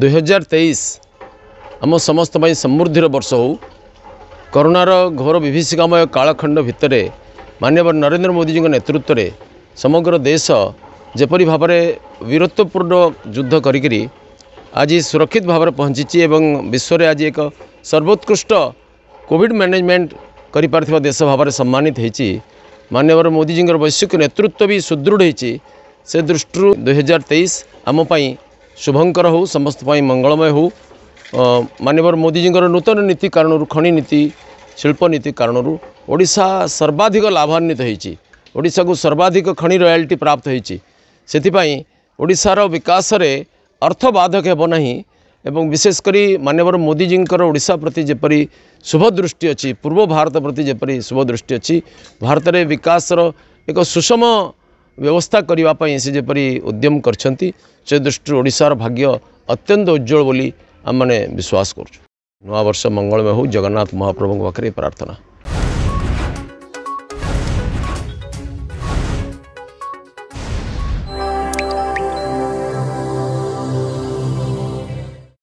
ଦୁଇହଜାର ତେଇଶ ଆମ ସମସ୍ତ ପାଇଁ ସମୃଦ୍ଧିର ବର୍ଷ ହେଉ କରୋନାର ଘୋର ବିଭୀଷିକାମୟ କାଳଖଣ୍ଡ ଭିତରେ ମାନ୍ୟବର ନରେନ୍ଦ୍ର ମୋଦିଜୀଙ୍କ ନେତୃତ୍ୱରେ ସମଗ୍ର ଦେଶ ଯେପରି ଭାବରେ ବୀରତ୍ୱପୂର୍ଣ୍ଣ ଯୁଦ୍ଧ କରିକିରି ଆଜି ସୁରକ୍ଷିତ ଭାବରେ ପହଞ୍ଚିଛି ଏବଂ ବିଶ୍ୱରେ ଆଜି ଏକ ସର୍ବୋତ୍କୃଷ୍ଟ କୋଭିଡ଼ ମ୍ୟାନେଜମେଣ୍ଟ କରିପାରିଥିବା ଦେଶ ଭାବରେ ସମ୍ମାନିତ ହୋଇଛି ମାନ୍ୟବର ମୋଦିଜୀଙ୍କର ବୈଷୟିକ ନେତୃତ୍ୱ ବି ସୁଦୃଢ଼ ହୋଇଛି ସେ ଦୃଷ୍ଟିରୁ ଦୁଇହଜାର ତେଇଶ ଆମ ପାଇଁ ଶୁଭଙ୍କର ହେଉ ସମସ୍ତ ପାଇଁ ମଙ୍ଗଳମୟ ହେଉ ମାନ୍ୟବର ମୋଦିଜୀଙ୍କର ନୂତନ ନୀତି କାରଣରୁ ଖଣି ନୀତି ଶିଳ୍ପ ନୀତି କାରଣରୁ ଓଡ଼ିଶା ସର୍ବାଧିକ ଲାଭାନ୍ୱିତ ହୋଇଛି ଓଡ଼ିଶାକୁ ସର୍ବାଧିକ ଖଣି ରୟାଲିଟି ପ୍ରାପ୍ତ ହୋଇଛି ସେଥିପାଇଁ ଓଡ଼ିଶାର ବିକାଶରେ ଅର୍ଥ ବାଧକ ହେବ ନାହିଁ ଏବଂ ବିଶେଷ କରି ମାନ୍ୟବର ମୋଦିଜୀଙ୍କର ଓଡ଼ିଶା ପ୍ରତି ଯେପରି ଶୁଭ ଦୃଷ୍ଟି ଅଛି ପୂର୍ବ ଭାରତ ପ୍ରତି ଯେପରି ଶୁଭ ଦୃଷ୍ଟି ଅଛି ଭାରତରେ ବିକାଶର ଏକ ସୁଷମ ବ୍ୟବସ୍ଥା କରିବା ପାଇଁ ସେ ଯେପରି ଉଦ୍ୟମ କରିଛନ୍ତି ସେ ଦୃଷ୍ଟିରୁ ଓଡ଼ିଶାର ଭାଗ୍ୟ ଅତ୍ୟନ୍ତ ଉଜ୍ଜଳ ବୋଲି ଆମମାନେ ବିଶ୍ୱାସ କରୁଛୁ ନୂଆବର୍ଷ ମଙ୍ଗଳମୟ ହେଉ ଜଗନ୍ନାଥ ମହାପ୍ରଭୁଙ୍କ ପାଖରେ ପ୍ରାର୍ଥନା